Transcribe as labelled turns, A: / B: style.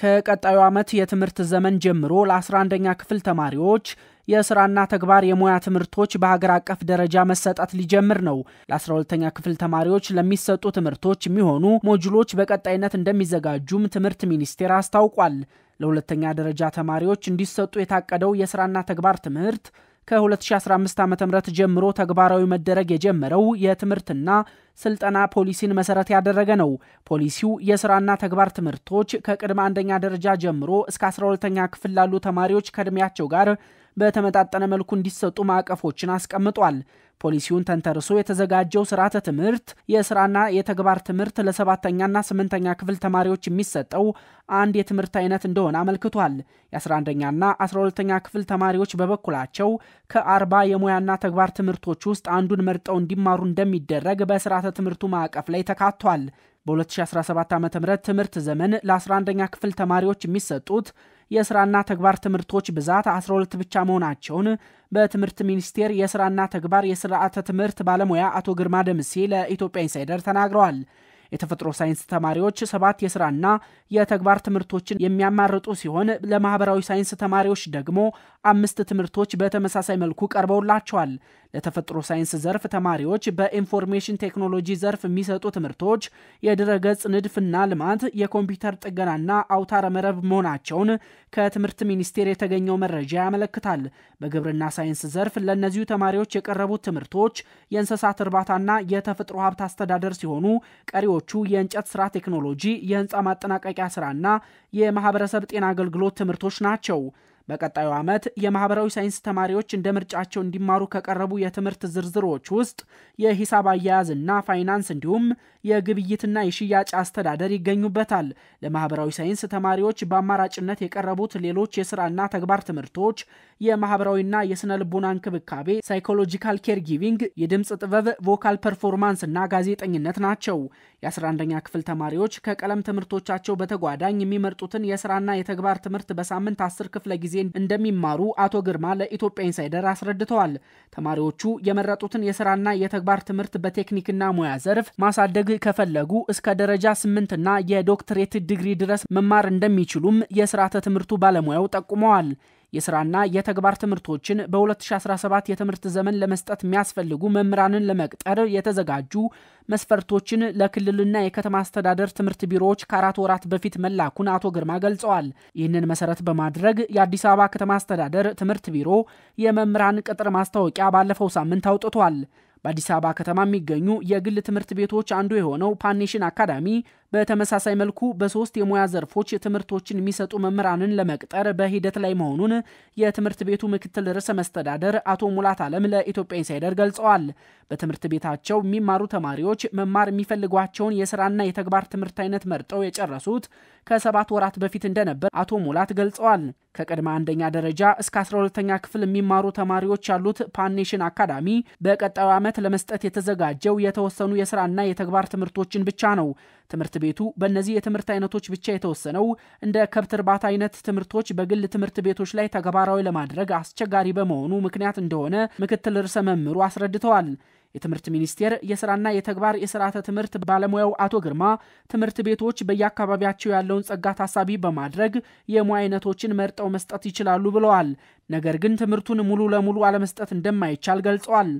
A: ከቀጣዩ ዓመት የትምህርት ዘመን ጀምሮ ለ11ኛ ክፍል ተማሪዎች የስራና ተግባር የሙያ ትምህርቶች በሀገር አቀፍ ደረጃ መሰጠት ሊጀምር ነው። ለ12ተኛ ክፍል ተማሪዎች ለሚሰጡ ትምህርቶች የሚሆኑ ሞጁሎች በቀጣይነት እንደሚዘጋጁም ትምህርት ሚኒስቴር አስታውቋል። ለሁለተኛ ደረጃ ተማሪዎች እንዲሰጡ የታቀደው የስራና ተግባር ትምህርት ከ2015 ዓ ም ጀምሮ ተግባራዊ መደረግ የጀመረው የትምህርትና ስልጠና ፖሊሲን መሰረት ያደረገ ነው። ፖሊሲው የስራና ተግባር ትምህርቶች ከቅድመ አንደኛ ደረጃ ጀምሮ እስከ 12ተኛ ክፍል ላሉ ተማሪዎች ከእድሜያቸው ጋር በተመጣጠነ መልኩ እንዲሰጡ ማዕቀፎችን አስቀምጧል። ፖሊሲውን ተንተርሶ የተዘጋጀው ስርዓተ ትምህርት የስራና የተግባር ትምህርት ለሰባተኛና ስምንተኛ ክፍል ተማሪዎች የሚሰጠው አንድ የትምህርት አይነት እንደሆነ አመልክቷል። የ11ኛና 12ኛ ክፍል ተማሪዎች በበኩላቸው ከአርባ የሙያና ተግባር ትምህርቶች ውስጥ አንዱን መርጠው እንዲማሩ እንደሚደረግ በስርዓተ ትምህርቱ ማዕቀፍ ላይ ተካቷል። በ2017 ዓ ም ትምህርት ዘመን ለ11ኛ ክፍል ተማሪዎች የሚሰጡት የስራና ተግባር ትምህርቶች ብዛት 12 ብቻ መሆናቸውን በትምህርት ሚኒስቴር የስራና ተግባር የስርዓተ ትምህርት ባለሙያ አቶ ግርማ ደምሴ ለኢትዮጵያ ኢንሳይደር ተናግረዋል። የተፈጥሮ ሳይንስ ተማሪዎች ሰባት የስራና የተግባር ትምህርቶችን የሚያማርጡ ሲሆን ለማህበራዊ ሳይንስ ተማሪዎች ደግሞ አምስት ትምህርቶች በተመሳሳይ መልኩ ቀርበውላቸዋል። ለተፈጥሮ ሳይንስ ዘርፍ ተማሪዎች በኢንፎርሜሽን ቴክኖሎጂ ዘርፍ የሚሰጡ ትምህርቶች የድረገጽ ንድፍና ልማት፣ የኮምፒውተር ጥገናና አውታረ መረብ መሆናቸውን ከትምህርት ሚኒስቴር የተገኘው መረጃ ያመለክታል። በግብርና ሳይንስ ዘርፍ ለእነዚሁ ተማሪዎች የቀረቡት ትምህርቶች የእንስሳት እርባታና የተፈጥሮ ሀብት አስተዳደር ሲሆኑ ቀሪዎቹ የእንጨት ስራ ቴክኖሎጂ፣ የህንፃ ማጠናቀቂያ ስራና የማህበረሰብ ጤና አገልግሎት ትምህርቶች ናቸው። በቀጣዩ ዓመት የማህበራዊ ሳይንስ ተማሪዎች እንደ ምርጫቸው እንዲማሩ ከቀረቡ የትምህርት ዝርዝሮች ውስጥ የሂሳብ አያያዝና ፋይናንስ እንዲሁም የግብይትና የሽያጭ አስተዳደር ይገኙበታል። ለማህበራዊ ሳይንስ ተማሪዎች በአማራጭነት የቀረቡት ሌሎች የስራና ተግባር ትምህርቶች የማህበራዊና የስነ ልቦና እንክብካቤ፣ ሳይኮሎጂካል ኬር ጊቪንግ፣ የድምፅ ጥበብ፣ ቮካል ፐርፎርማንስ እና ጋዜጠኝነት ናቸው። የ11ኛ ክፍል ተማሪዎች ከቀለም ትምህርቶቻቸው በተጓዳኝ የሚመርጡትን የስራና የተግባር ትምህርት በሳምንት አስር ክፍለ ጊዜ እንደሚማሩ አቶ ግርማ ለኢትዮጵያ ኢንሳይደር አስረድተዋል። ተማሪዎቹ የመረጡትን የስራና የተግባር ትምህርት በቴክኒክና ሙያ ዘርፍ ማሳደግ ከፈለጉ እስከ ደረጃ ስምንትና የዶክትሬት ዲግሪ ድረስ መማር እንደሚችሉም የስርዓተ ትምህርቱ ባለሙያው ጠቁመዋል። የስራና የተግባር ትምህርቶችን በ2017 የትምህርት ዘመን ለመስጠት የሚያስፈልጉ መምህራንን ለመቅጠር የተዘጋጁ መስፈርቶችን ለክልልና የከተማ አስተዳደር ትምህርት ቢሮዎች ከአራት ወራት በፊት መላኩን አቶ ግርማ ገልጸዋል። ይህንን መሰረት በማድረግ የአዲስ አበባ ከተማ አስተዳደር ትምህርት ቢሮ የመምህራን ቅጥር ማስታወቂያ ባለፈው ሳምንት አውጥቷል። በአዲስ አበባ ከተማ የሚገኙ የግል ትምህርት ቤቶች አንዱ የሆነው ፓኔሽን አካዳሚ በተመሳሳይ መልኩ በሶስት የሙያ ዘርፎች ትምህርቶችን የሚሰጡ መምህራንን ለመቅጠር በሂደት ላይ መሆኑን የትምህርት ቤቱ ምክትል ርዕሰ መስተዳደር አቶ ሙላት አለም ለኢትዮጵያ ኢንሳይደር ገልጸዋል። በትምህርት ቤታቸው የሚማሩ ተማሪዎች መማር የሚፈልጓቸውን የስራና የተግባር ትምህርት አይነት መርጠው የጨረሱት ከሰባት ወራት በፊት እንደነበር አቶ ሙላት ገልጸዋል። ከቅድመ አንደኛ ደረጃ እስከ 12 ኛ ክፍል የሚማሩ ተማሪዎች ያሉት ፓኔሽን አካዳሚ በቀጣዩ ዓመት ለመስጠት የተዘጋጀው የተወሰኑ የስራና የተግባር ትምህርቶችን ብቻ ነው። ትምህርት ቤቱ በእነዚህ የትምህርት አይነቶች ብቻ የተወሰነው እንደ ከብት እርባታ አይነት ትምህርቶች በግል ትምህርት ቤቶች ላይ ተግባራዊ ለማድረግ አስቸጋሪ በመሆኑ ምክንያት እንደሆነ ምክትል ርዕሰ መምህሩ አስረድተዋል። የትምህርት ሚኒስቴር የስራና የተግባር የስርዓተ ትምህርት ባለሙያው አቶ ግርማ ትምህርት ቤቶች በየአካባቢያቸው ያለውን ጸጋ ታሳቢ በማድረግ የሙያ አይነቶችን መርጠው መስጠት ይችላሉ ብለዋል። ነገር ግን ትምህርቱን ሙሉ ለሙሉ አለመስጠት እንደማይቻል ገልጸዋል።